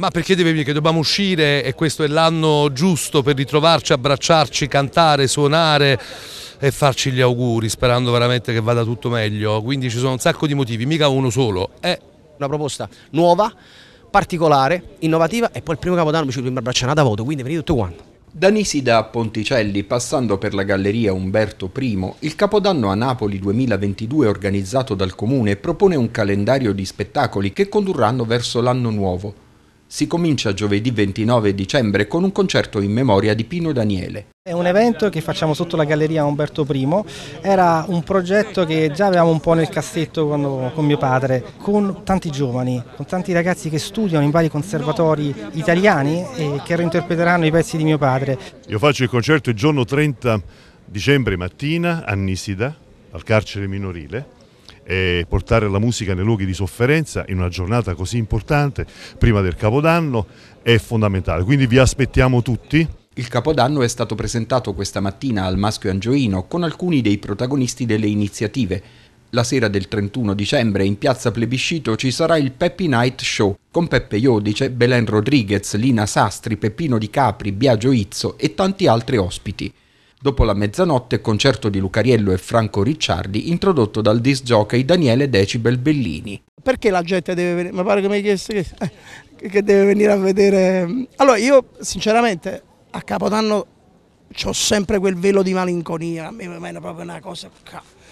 Ma perché deve venire? che dobbiamo uscire e questo è l'anno giusto per ritrovarci, abbracciarci, cantare, suonare e farci gli auguri sperando veramente che vada tutto meglio. Quindi ci sono un sacco di motivi, mica uno solo. È eh. una proposta nuova, particolare, innovativa e poi il primo capodanno ci dobbiamo abbracciare da voto, quindi venite tutti quanti. Da Nisida a Ponticelli, passando per la galleria Umberto I, il Capodanno a Napoli 2022 organizzato dal Comune propone un calendario di spettacoli che condurranno verso l'anno nuovo. Si comincia giovedì 29 dicembre con un concerto in memoria di Pino Daniele. È un evento che facciamo sotto la galleria Umberto I, era un progetto che già avevamo un po' nel cassetto quando, con mio padre, con tanti giovani, con tanti ragazzi che studiano in vari conservatori italiani e che reinterpreteranno i pezzi di mio padre. Io faccio il concerto il giorno 30 dicembre mattina a Nisida, al carcere minorile, eh, portare la musica nei luoghi di sofferenza in una giornata così importante, prima del Capodanno, è fondamentale. Quindi vi aspettiamo tutti. Il Capodanno è stato presentato questa mattina al Maschio Angioino con alcuni dei protagonisti delle iniziative. La sera del 31 dicembre in piazza Plebiscito ci sarà il Peppy Night Show con Peppe Iodice, Belen Rodriguez, Lina Sastri, Peppino Di Capri, Biagio Izzo e tanti altri ospiti. Dopo la mezzanotte, concerto di Lucariello e Franco Ricciardi, introdotto dal disc jockey Daniele Decibel Bellini. Perché la gente deve venire? Mi pare che mi hai chiesto che, eh, che deve venire a vedere. Mm, allora, io sinceramente a Capodanno ho sempre quel velo di malinconia, a me è proprio una cosa...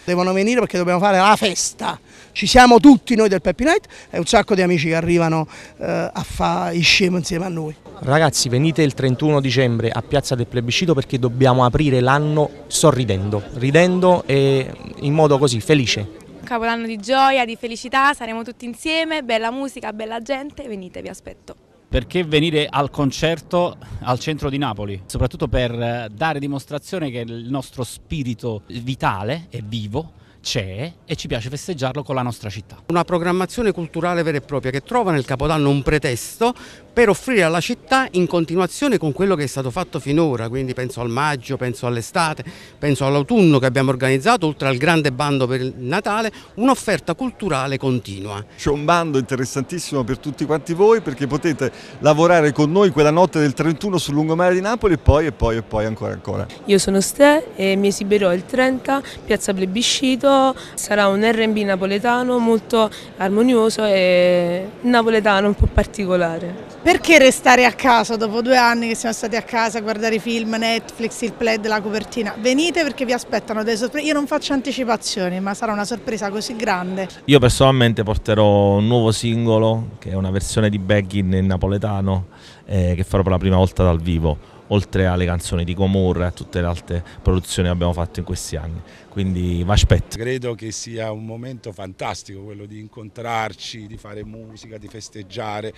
Devono venire perché dobbiamo fare la festa, ci siamo tutti noi del Peppi Night e un sacco di amici che arrivano eh, a fare il scemo insieme a noi. Ragazzi venite il 31 dicembre a Piazza del Plebiscito perché dobbiamo aprire l'anno sorridendo, ridendo e in modo così felice. Un capolanno di gioia, di felicità, saremo tutti insieme, bella musica, bella gente, venite, vi aspetto perché venire al concerto al centro di Napoli, soprattutto per eh, dare dimostrazione che il nostro spirito vitale è vivo c'è e ci piace festeggiarlo con la nostra città. Una programmazione culturale vera e propria che trova nel Capodanno un pretesto per offrire alla città in continuazione con quello che è stato fatto finora, quindi penso al maggio, penso all'estate, penso all'autunno che abbiamo organizzato, oltre al grande bando per il Natale, un'offerta culturale continua. C'è un bando interessantissimo per tutti quanti voi perché potete lavorare con noi quella notte del 31 sul lungomare di Napoli e poi e poi e poi ancora ancora. Io sono Ste e mi esibirò il 30, piazza Plebiscito, sarà un R&B napoletano molto armonioso e napoletano un po' particolare. Perché restare a casa dopo due anni che siamo stati a casa a guardare i film, Netflix, il plaid, la copertina? Venite perché vi aspettano delle sorprese. Io non faccio anticipazioni, ma sarà una sorpresa così grande. Io personalmente porterò un nuovo singolo, che è una versione di Beggin in napoletano, eh, che farò per la prima volta dal vivo oltre alle canzoni di Comorra e a tutte le altre produzioni che abbiamo fatto in questi anni. Quindi vi aspetto. Credo che sia un momento fantastico quello di incontrarci, di fare musica, di festeggiare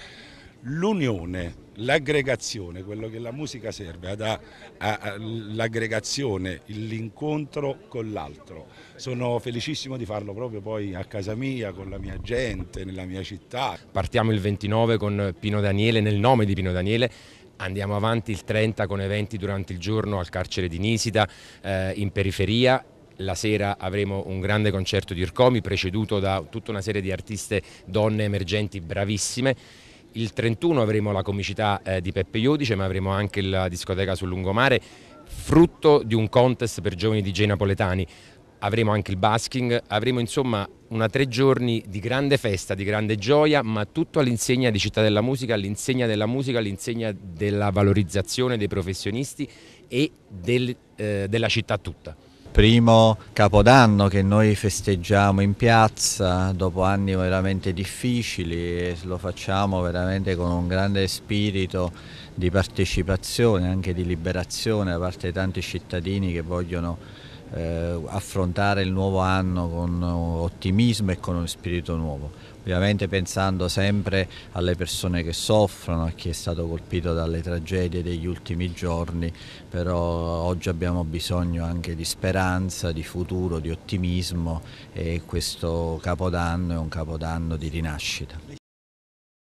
l'unione, l'aggregazione, quello che la musica serve, l'aggregazione, l'incontro con l'altro. Sono felicissimo di farlo proprio poi a casa mia, con la mia gente, nella mia città. Partiamo il 29 con Pino Daniele, nel nome di Pino Daniele, andiamo avanti il 30 con eventi durante il giorno al carcere di Nisida, eh, in periferia la sera avremo un grande concerto di Ircomi preceduto da tutta una serie di artiste donne emergenti bravissime il 31 avremo la comicità eh, di Peppe Iodice, ma avremo anche la discoteca sul lungomare, frutto di un contest per giovani DJ napoletani. Avremo anche il basking, avremo insomma una tre giorni di grande festa, di grande gioia, ma tutto all'insegna di Città della Musica, all'insegna della musica, all'insegna della valorizzazione dei professionisti e del, eh, della città tutta primo capodanno che noi festeggiamo in piazza dopo anni veramente difficili e lo facciamo veramente con un grande spirito di partecipazione, anche di liberazione da parte di tanti cittadini che vogliono eh, affrontare il nuovo anno con ottimismo e con uno spirito nuovo, ovviamente pensando sempre alle persone che soffrono, a chi è stato colpito dalle tragedie degli ultimi giorni, però oggi abbiamo bisogno anche di speranza, di futuro, di ottimismo e questo Capodanno è un Capodanno di rinascita.